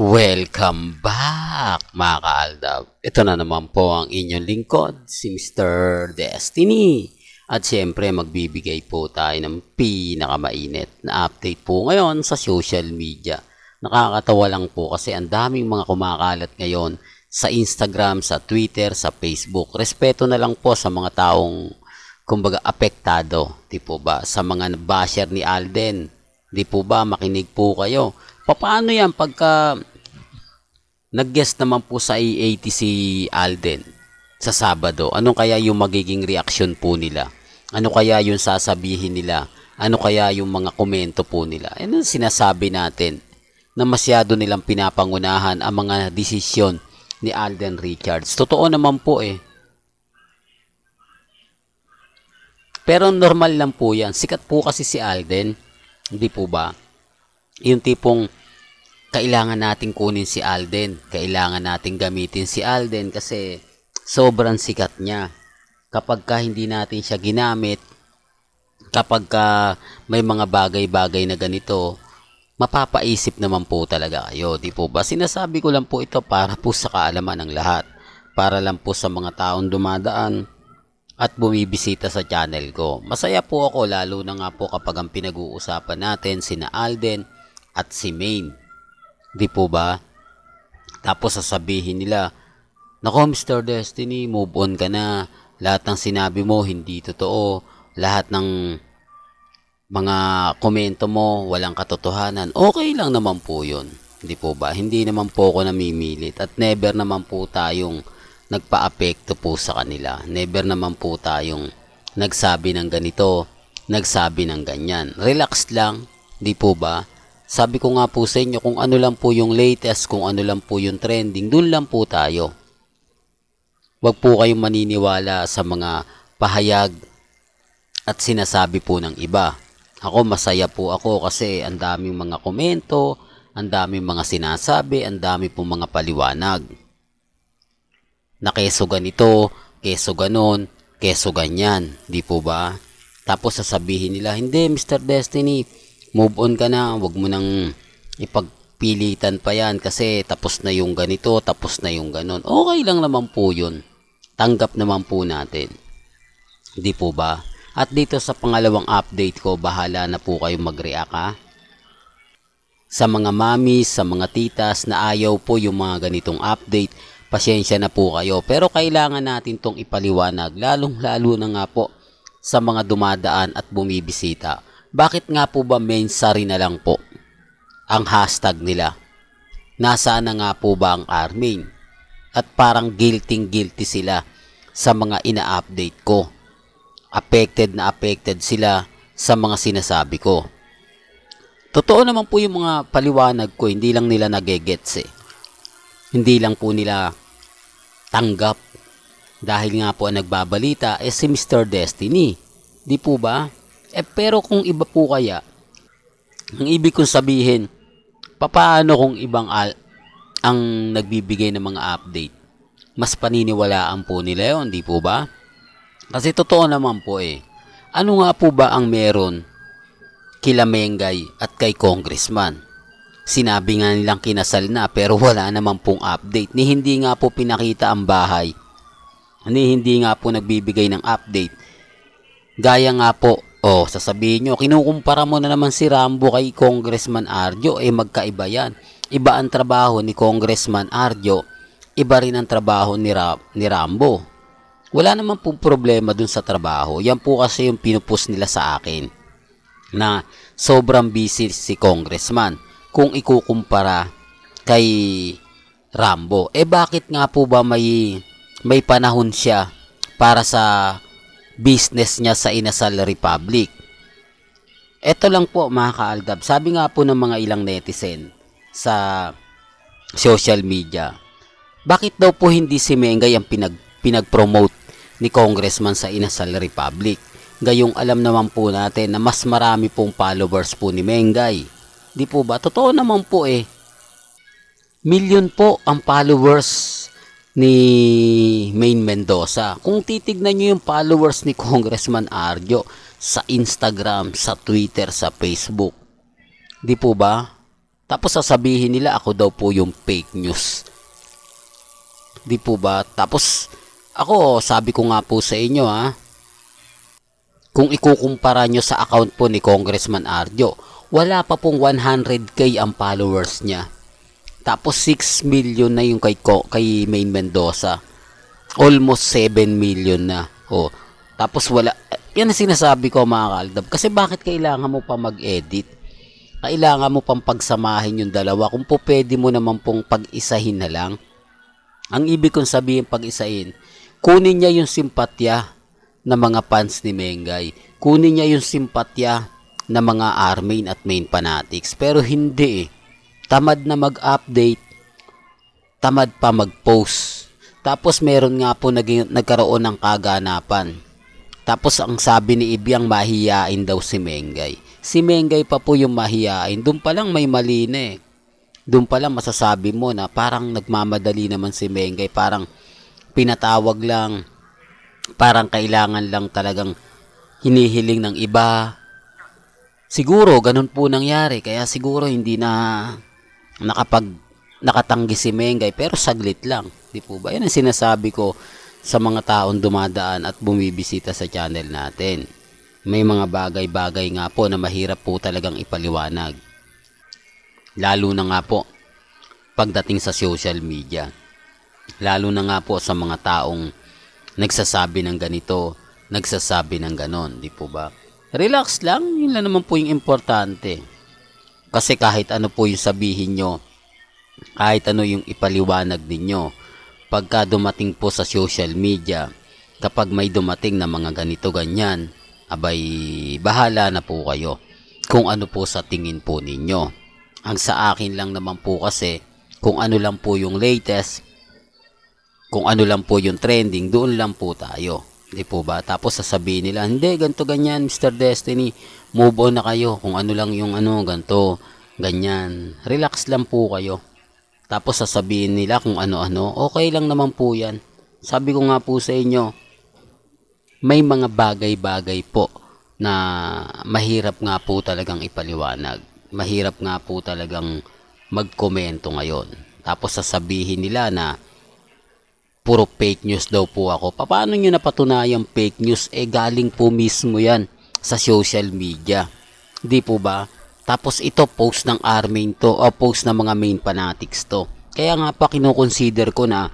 Welcome back mga kaaldab. Ito na naman po ang inyong lingkod, si Mr. Destiny. At siyempre magbibigay po tayo ng pinakamainit na update po ngayon sa social media. Nakakatawa lang po kasi ang daming mga kumakalat ngayon sa Instagram, sa Twitter, sa Facebook. Respeto na lang po sa mga taong kumbaga apektado, di po ba? Sa mga basher ni Alden, di po ba makinig po kayo? Paano yan pagka Nag-guest naman po sa e si Alden sa Sabado. Ano kaya yung magiging reaksyon po nila? Ano kaya yung sasabihin nila? Ano kaya yung mga komento po nila? Ano sinasabi natin na masyado nilang pinapangunahan ang mga desisyon ni Alden Richards. Totoo naman po eh. Pero normal lang po yan. Sikat po kasi si Alden. Hindi po ba? Yung tipong kailangan nating kunin si Alden. Kailangan nating gamitin si Alden kasi sobrang sikat niya. Kapag ka hindi natin siya ginamit, kapag ka may mga bagay-bagay na ganito, mapapaisip naman po talaga kayo. Di po ba? Sinasabi ko lang po ito para po sa kaalaman ng lahat. Para lang po sa mga taong dumadaan at bumibisita sa channel ko. Masaya po ako lalo na nga po kapag ang pinag-uusapan natin sina Alden at si Maine Di po ba? Tapos sasabihin nila, Nako Mr. Destiny, move on ka na. Lahat ng sinabi mo hindi totoo. Lahat ng mga komento mo walang katotohanan. Okay lang naman po yun. Di po ba? Hindi naman po ako namimilit at never naman po tayong nagpa-apekto po sa kanila. Never naman po tayong nagsabi ng ganito, nagsabi ng ganyan. Relax lang, di po ba? Sabi ko nga po sa inyo kung ano lang po yung latest, kung ano lang po yung trending, doon lang po tayo. Huwag po kayong maniniwala sa mga pahayag at sinasabi po ng iba. Ako masaya po ako kasi ang daming mga komento, ang daming mga sinasabi, ang dami po mga paliwanag. Na keso ganito, keso ganon, keso ganyan, di po ba? Tapos sasabihin nila, hindi Mr. Destiny, move on ka na wag mo nang ipagpilitan pa yan kasi tapos na yung ganito tapos na yung ganon okay lang naman po yun tanggap naman po natin di po ba at dito sa pangalawang update ko bahala na po kayong mag-react ha sa mga mami, sa mga titas na ayaw po yung mga ganitong update, pasyensya na po kayo. Pero kailangan natin tong ipaliwanag, lalong lalo na nga po sa mga dumadaan at bumibisita. Bakit nga po ba mensari na lang po ang hashtag nila? Nasaan na nga po ba ang Armin? At parang guilting guilty sila sa mga ina-update ko. Affected na affected sila sa mga sinasabi ko. Totoo naman po yung mga paliwanag ko, hindi lang nila nagegets eh. Hindi lang po nila tanggap. Dahil nga po ang nagbabalita eh si Mr. Destiny. Di po ba? Eh, pero kung iba po kaya, ang ibig kong sabihin, papaano kung ibang al ang nagbibigay ng mga update? Mas paniniwalaan po ni Leon, di po ba? Kasi totoo naman po eh. Ano nga po ba ang meron kila Mengay at kay Congressman? Sinabi nga nilang kinasal na pero wala naman pong update ni hindi nga po pinakita ang bahay ni hindi nga po nagbibigay ng update. Gaya nga po Oh, sasabihin nyo, kinukumpara mo na naman si Rambo kay Congressman Arjo, eh magkaiba yan. Iba ang trabaho ni Congressman Arjo, iba rin ang trabaho ni, Ra ni Rambo. Wala naman po problema dun sa trabaho. Yan po kasi yung pinupus nila sa akin na sobrang busy si Congressman kung ikukumpara kay Rambo. Eh bakit nga po ba may may panahon siya para sa business niya sa Inasal Republic. Ito lang po mga kaaldab, sabi nga po ng mga ilang netizen sa social media, bakit daw po hindi si Mengay ang pinag, pinag-promote ni Congressman sa Inasal Republic? Gayong alam naman po natin na mas marami pong followers po ni Mengay. Di po ba? Totoo naman po eh. Million po ang followers ni Main Mendoza. Kung titignan nyo yung followers ni Congressman Arjo sa Instagram, sa Twitter, sa Facebook. Di po ba? Tapos sasabihin nila ako daw po yung fake news. Di po ba? Tapos ako, sabi ko nga po sa inyo ha, kung ikukumpara nyo sa account po ni Congressman Arjo, wala pa pong 100k ang followers niya tapos 6 million na yung kay Ko, kay Main Mendoza. Almost 7 million na. Oh. Tapos wala yan ang sinasabi ko mga kaaldab. Kasi bakit kailangan mo pa mag-edit? Kailangan mo pang pagsamahin yung dalawa kung po pwede mo naman pong pag-isahin na lang. Ang ibig kong sabihin pag-isahin, kunin niya yung simpatya ng mga fans ni Mengay. Kunin niya yung simpatya ng mga Armin at main fanatics. Pero hindi eh tamad na mag-update, tamad pa mag-post. Tapos meron nga po naging, nagkaroon ng kaganapan. Tapos ang sabi ni Ibyang mahiyain daw si Mengay. Si Mengay pa po yung mahiyain. Doon pa lang may mali na eh. Doon pa lang masasabi mo na parang nagmamadali naman si Mengay. Parang pinatawag lang. Parang kailangan lang talagang hinihiling ng iba. Siguro ganun po nangyari. Kaya siguro hindi na nakapag nakatanggi si Mengay pero saglit lang. Di po ba? Yan ang sinasabi ko sa mga taong dumadaan at bumibisita sa channel natin. May mga bagay-bagay nga po na mahirap po talagang ipaliwanag. Lalo na nga po pagdating sa social media. Lalo na nga po sa mga taong nagsasabi ng ganito, nagsasabi ng ganon, di po ba? Relax lang, yun lang naman po yung importante. Kasi kahit ano po yung sabihin nyo, kahit ano yung ipaliwanag ninyo, pagka dumating po sa social media, kapag may dumating na mga ganito ganyan, abay bahala na po kayo kung ano po sa tingin po ninyo. Ang sa akin lang naman po kasi kung ano lang po yung latest, kung ano lang po yung trending, doon lang po tayo. Hindi po ba? Tapos sasabihin nila, hindi, ganito ganyan, Mr. Destiny move on na kayo kung ano lang yung ano ganto ganyan relax lang po kayo tapos sasabihin nila kung ano-ano okay lang naman po yan sabi ko nga po sa inyo may mga bagay-bagay po na mahirap nga po talagang ipaliwanag mahirap nga po talagang magkomento ngayon tapos sasabihin nila na puro fake news daw po ako. Paano nyo napatunayan fake news? Eh galing po mismo yan sa social media. Di po ba? Tapos ito post ng armin to o post ng mga main fanatics to. Kaya nga pa kinoconsider ko na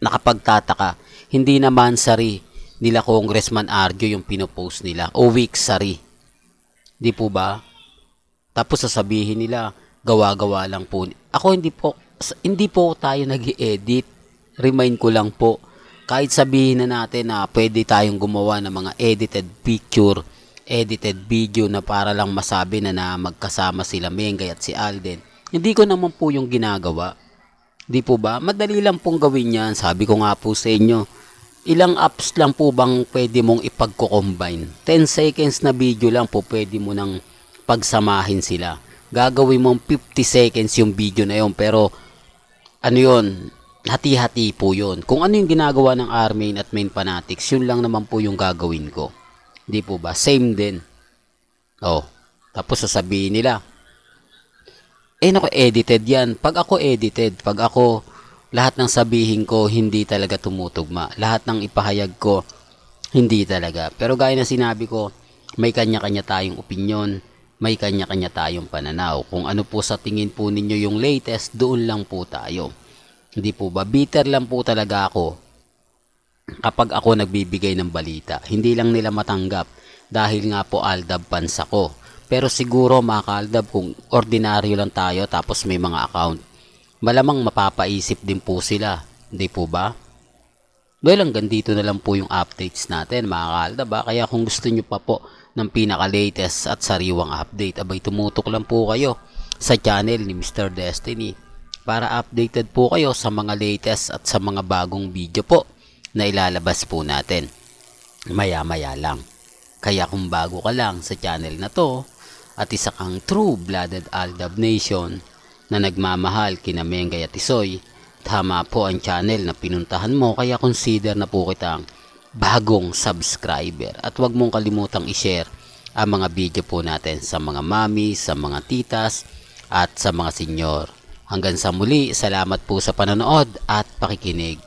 nakapagtataka. Hindi naman sari nila Congressman Arjo yung pinopost nila o weak sari. Di po ba? Tapos sasabihin nila gawa-gawa lang po. Ako hindi po hindi po tayo nag edit Remind ko lang po kahit sabihin na natin na pwede tayong gumawa ng mga edited picture, edited video na para lang masabi na, na magkasama sila Mengay at si Alden, hindi ko naman po yung ginagawa. Di po ba? Madali lang pong gawin yan. Sabi ko nga po sa inyo, ilang apps lang po bang pwede mong ipagko-combine? 10 seconds na video lang po pwede mo nang pagsamahin sila. Gagawin mong 50 seconds yung video na yon pero ano yon hati-hati po yon. Kung ano yung ginagawa ng Armin at main fanatics, yun lang naman po yung gagawin ko. Hindi po ba? Same din. Oh. Tapos sasabihin nila, eh nako edited yan. Pag ako edited, pag ako lahat ng sabihin ko hindi talaga tumutugma. Lahat ng ipahayag ko hindi talaga. Pero gaya na sinabi ko, may kanya-kanya tayong opinion, may kanya-kanya tayong pananaw. Kung ano po sa tingin po ninyo yung latest, doon lang po tayo. Hindi po ba? Bitter lang po talaga ako kapag ako nagbibigay ng balita. Hindi lang nila matanggap dahil nga po Aldab fans ako. Pero siguro mga kaaldab kung ordinaryo lang tayo tapos may mga account, malamang mapapaisip din po sila. Hindi po ba? Well, hanggang dito na lang po yung updates natin mga kaaldab. Ha? Kaya kung gusto nyo pa po ng pinaka-latest at sariwang update, abay tumutok lang po kayo sa channel ni Mr. Destiny para updated po kayo sa mga latest at sa mga bagong video po na ilalabas po natin maya maya lang. Kaya kung bago ka lang sa channel na to at isa kang true-blooded Aldab Nation na nagmamahal kina Mengay at Isoy, tama po ang channel na pinuntahan mo kaya consider na po kitang bagong subscriber at wag mong kalimutang i-share ang mga video po natin sa mga mami, sa mga titas at sa mga senyor Hanggang sa muli, salamat po sa panonood at pakikinig.